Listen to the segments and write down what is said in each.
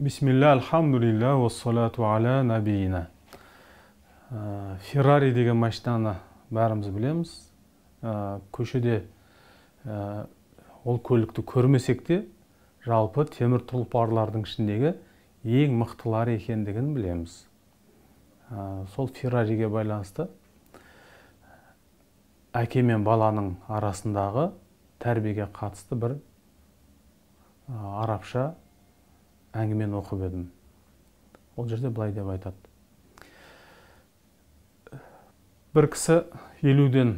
бисмилля алхамдулилля уассалату аля набиина феррари деген машинаны бәріміз білеміз көшеде ол көлікті көрмесек те жалпы темір тұлпарлардың ішіндегі ең мықтылары екендігін білеміз сол феррариге байланысты әке мен баланың арасындағы тәрбиеге қатысты бір арабша әңгімені оқып едім ол жерде былай деп айтады бір кісі елуден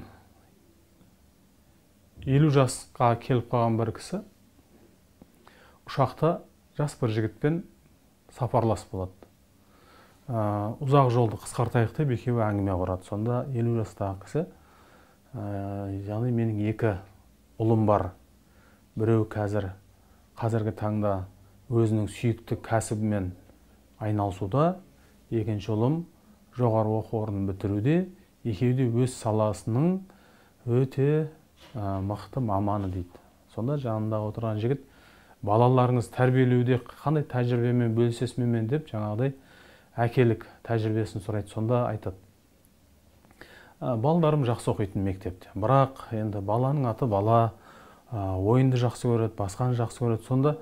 елу жасқа келіп қалған бір кісі ұшақта жас бір жігітпен сапарлас болады ә, ұзақ жолды қысқартайық деп екеуі әңгіме құрады сонда елу жастағы кісі ә, яғни менің екі ұлым бар біреу қазір қазіргі таңда өзінің сүйікті кәсібімен айналысуда екінші ұлым жоғары оқу орнын бітіруде екеуі де өз саласының өте ә, мықты маманы дейді сонда жанында отырған жігіт балаларыңыз тәрбиелеуде қандай тәжірибемен бөлісесіз менімен деп жаңағыдай әкелік тәжірибесін сұрайды сонда айтады ә, балдарым жақсы оқитын мектепте бірақ енді баланың аты бала ойынды жақсы көреді басқаны жақсы көреді сонда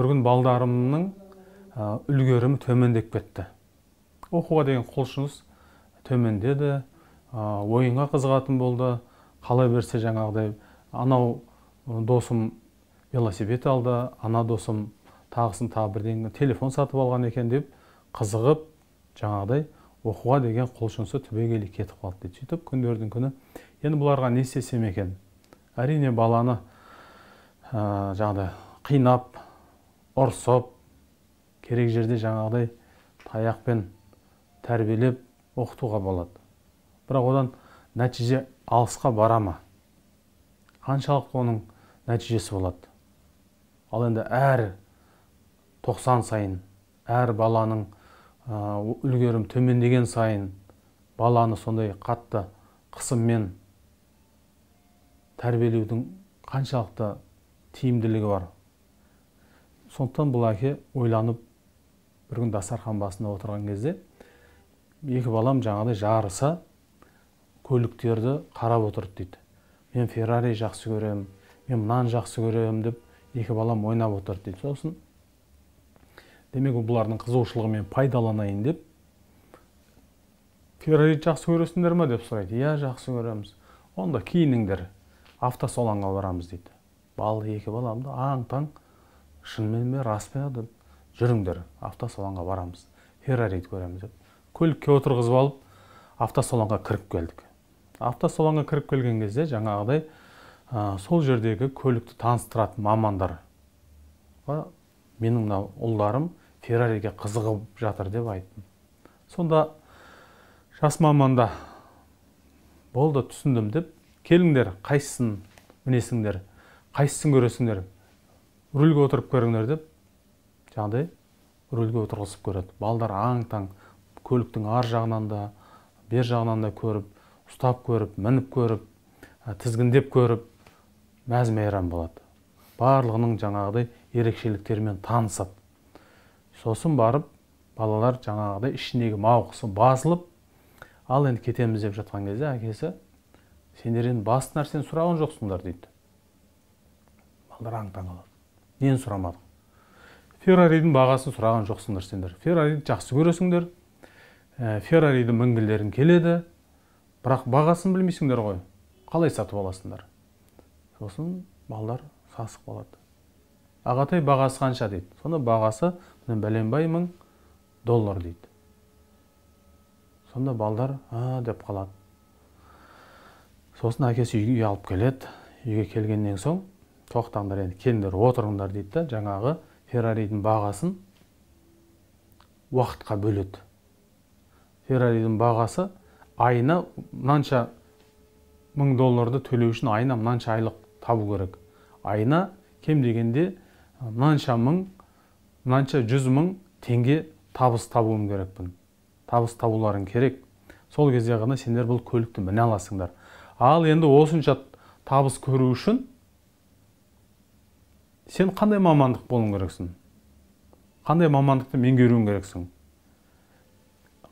бір күн балдарымның үлгерімі төмендеп кетті оқуға деген құлшыныс төмендеді ойынға қызығатын болды қалай берсе жаңағыдай анау досым велосипед алды ана досым тағысын тағы бірдеңе телефон сатып алған екен деп қызығып жаңағыдай оқуға деген құлшынысы түбегейлі кетіп қалды дейді сөйтіп күндердің күні енді бұларға не істесем екен әрине баланы ә, жаңағыдай қинап ұрсып керек жерде жаңағыдай таяқпен тәрбиелеп оқытуға болады бірақ одан нәтиже алысқа бара ма қаншалықты оның нәтижесі болады ал енді әр 90 сайын әр баланың үлгерім төмендеген сайын баланы сондай қатты қысыммен тәрбиелеудің қаншалықты тиімділігі бар сондықтан бұл әке ойланып бір күн дастархан басында отырған кезде екі балам жаңағыдай жарыса көліктерді қарап отырды дейді мен феррари жақсы көремін мен мынаны жақсы көремін деп екі балам ойнап отырды дейді сосын демек бұлардың қызығушылығымен пайдаланайын деп феррари жақсы көресіңдер ма деп сұрайды иә жақсы көреміз онда киініңдер автосалонға барамыз дейді бал екі баламды аң таң шынымен ме рас па деп жүріңдер автосалонға барамыз феррариді көреміз деп көлікке отырғызып алып автосалонға кіріп келдік автосалонға кіріп келген кезде жаңағыдай сол жердегі көлікті таныстыратын мамандар менің мынау ұлдарым феррариге қызығып жатыр деп айттым сонда жас маманда болды түсіндім деп келіңдер қайсысын мінесіңдер қайсысын көресіңдер рөлге отырып көріңдер деп жаңағыдай рөлге отырғызып көреді балдар аң таң көліктің ар жағынан да бер жағынан да көріп ұстап көріп мініп көріп ә, тізгіндеп көріп мәз мейрам болады барлығының жаңағыдай ерекшеліктерімен танысады сосын барып балалар жаңағыдай ішіндегі мауқысы басылып ал енді кетеміз деп жатқан кезде әкесі сендер енді басты нәрсені сұраған жоқсыңдар дейді балдар аң таң нені сұрамадық ферраридің бағасын сұраған жоқсыңдар сендер феррариді жақсы көресіңдер ә, мінгілерің келеді бірақ бағасын білмейсіңдер ғой қалай сатып аласыңдар сосын балдар сасық болады ағатай бағасы қанша дейді сонда бағасы бәленбай мың доллар дейді сонда балдар а деп қалады сосын әкесі үйге алып келеді үйге келгеннен соң тоқтаңдар енді келіңдер отырыңдар дейді да жаңағы ферраридің бағасын уақытқа бөледі ферраридің бағасы айына мынанша мың долларды төлеу үшін айына мынанша айлық табу керек айына кем дегенде мынанша мың мынанша жүз мың теңге табыс табуым керекпін табыс табуларың керек сол кезде ғана сендер бұл көлікті міне аласыңдар ал енді осынша табыс көру үшін сен қандай мамандық болуың керексің қандай мамандықты меңгеруің керексің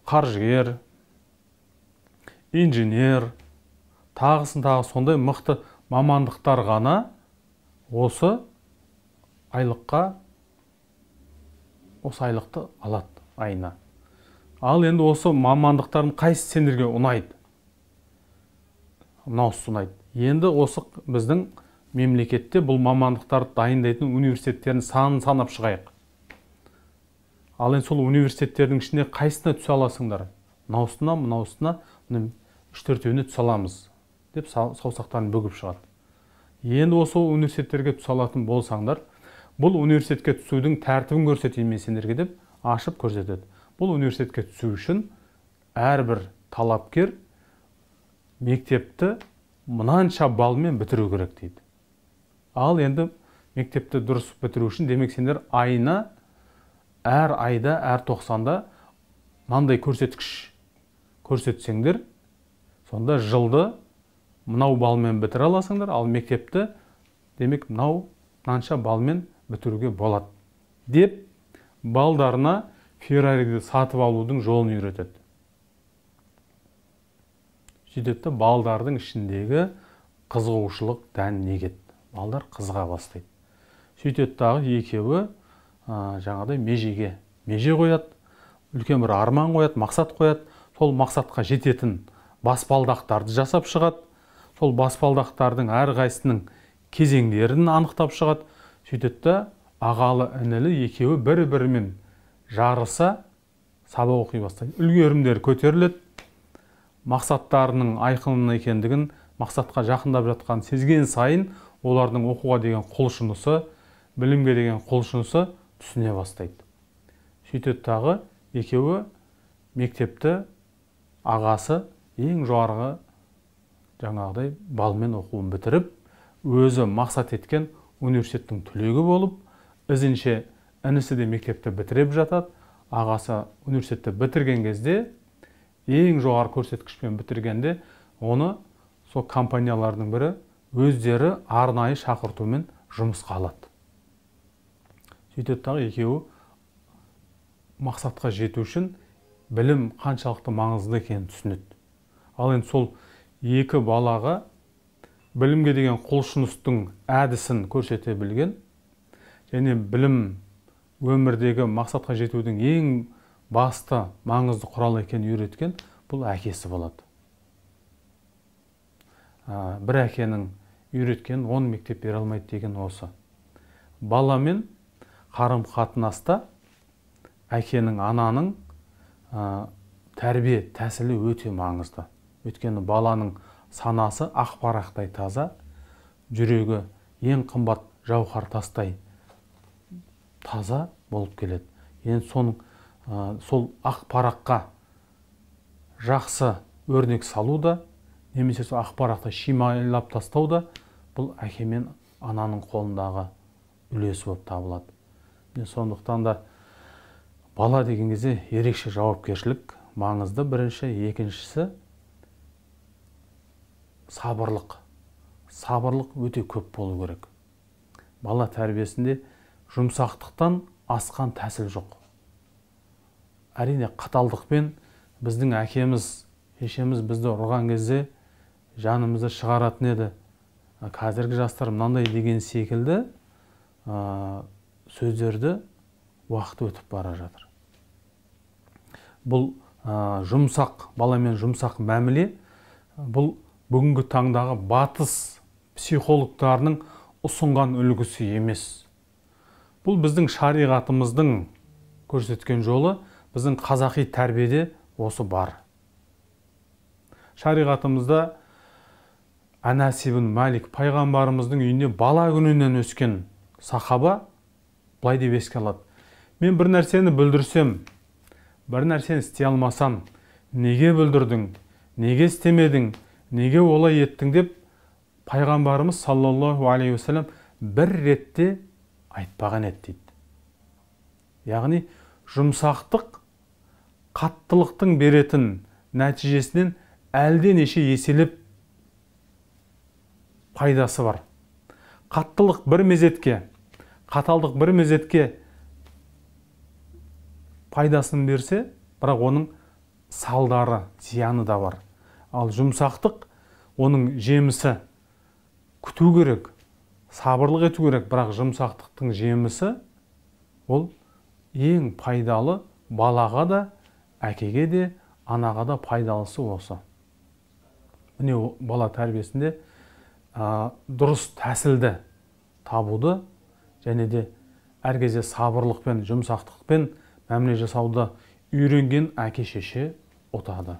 қаржыгер инженер тағысын тағы сондай мықты мамандықтар ғана осы айлыққа осы айлықты алады айына ал енді осы мамандықтардың қайсы сендерге ұнайды мынаусы ұнайды енді осы біздің мемлекетте бұл мамандықтарды дайындайтын университеттердің санын санап шығайық ал енді сол университеттердің ішіне қайсысына түсе аласыңдар мынаусына мынаусына міне үш төртеуіне түсе аламыз деп саусақтарын бүгіп шығады енді осы университеттерге түсе алатын болсаңдар бұл университетке түсудің тәртібін көрсетейін мен сендерге деп ашып көрсетеді бұл университетке түсу үшін әрбір талапкер мектепті мынанша балмен бітіру керек дейді ал енді мектепті дұрыс бітіру үшін демек сендер айына әр айда әр тоқсанда мынандай көрсеткіш көрсетсеңдер сонда жылды мынау балмен бітіре аласыңдар ал мектепті демек мынау мынанша балмен бітіруге болады деп балдарына феррариді сатып алудың жолын үйретеді сөйтеді балдардың ішіндегі қызығушылық дән кетті балдар қызға бастайды сөйтеді дағы екеуі ә, жаңағыдай межеге меже қояды үлкен бір арман қояды мақсат қояды сол мақсатқа жететін баспалдақтарды жасап шығады сол баспалдақтардың әрқайсысының кезеңдерін анықтап шығады сөйтеді да ағалы інілі екеуі бір бірімен жарыса сабақ оқи бастайды үлгерімдері көтеріледі мақсаттарының айқын екендігін мақсатқа жақындап жатқанын сезген сайын олардың оқуға деген құлшынысы білімге деген құлшынысы түсіне бастайды сөйтеді тағы екеуі мектепті ағасы ең жоғарғы жаңағыдай балмен оқуын бітіріп өзі мақсат еткен университеттің түлегі болып ізінше інісі де мектепті бітіріп жатады ағасы университетті бітірген кезде ең жоғары көрсеткішпен бітіргенде оны сол компаниялардың бірі өздері арнайы шақыртумен жұмысқа алады сөйтеді дағы екеуі мақсатқа жету үшін білім қаншалықты маңызды екенін түсінеді ал енді сол екі балаға білімге деген құлшыныстың әдісін көрсете білген және білім өмірдегі мақсатқа жетудің ең басты маңызды құралы екенін үйреткен бұл әкесі болады бір әкенің үйреткен он мектеп бере алмайды деген осы баламен қарым қатынаста әкенің ананың ә, тәрбие тәсілі өте маңызды өйткені баланың санасы ақ таза жүрегі ең қымбат жауһар тастай таза болып келеді енді соның сол ақ параққа жақсы өрнек салу да немесе сол ақпаратты шимайлап тастау да бұл әке мен ананың қолындағы үлесі болып табылады міне сондықтан да бала деген кезде ерекше жауапкершілік маңызды бірінші екіншісі сабырлық сабырлық өте көп болу керек бала тәрбиесінде жұмсақтықтан асқан тәсіл жоқ әрине қаталдықпен біздің әкеміз шешеміз бізді ұрған кезде жанымызды шығаратын еді қазіргі жастар мынандай деген секілді ә, сөздерді уақыт өтіп бара жатыр бұл ә, жұмсақ баламен жұмсақ мәміле бұл бүгінгі таңдағы батыс психологтарының ұсынған үлгісі емес бұл біздің шариғатымыздың көрсеткен жолы біздің қазақи тәрбиеде осы бар шариғатымызда әнәс ибн Малик пайғамбарымыздың үйінде бала күнінен өскен сахаба былай деп еске алады мен бір нәрсені бүлдірсем бір нәрсені істей алмасам неге бүлдірдің неге істемедің неге олай еттің деп пайғамбарымыз саллаллаху алейхи уассалам бір ретте айтпаған еді дейді яғни жұмсақтық қаттылықтың беретін нәтижесінен әлденеше еселеп пайдасы бар қаттылық бір мезетке қаталдық бір мезетке пайдасын берсе бірақ оның салдары зияны да бар ал жұмсақтық оның жемісі күту керек сабырлық ету керек бірақ жұмсақтықтың жемісі ол ең пайдалы балаға да әкеге де анаға да пайдалысы осы міне бала тәрбиесінде ә, дұрыс тәсілді табуды және де әр кезде сабырлықпен жұмсақтықпен мәміле жасауды үйренген әке шеше ұтады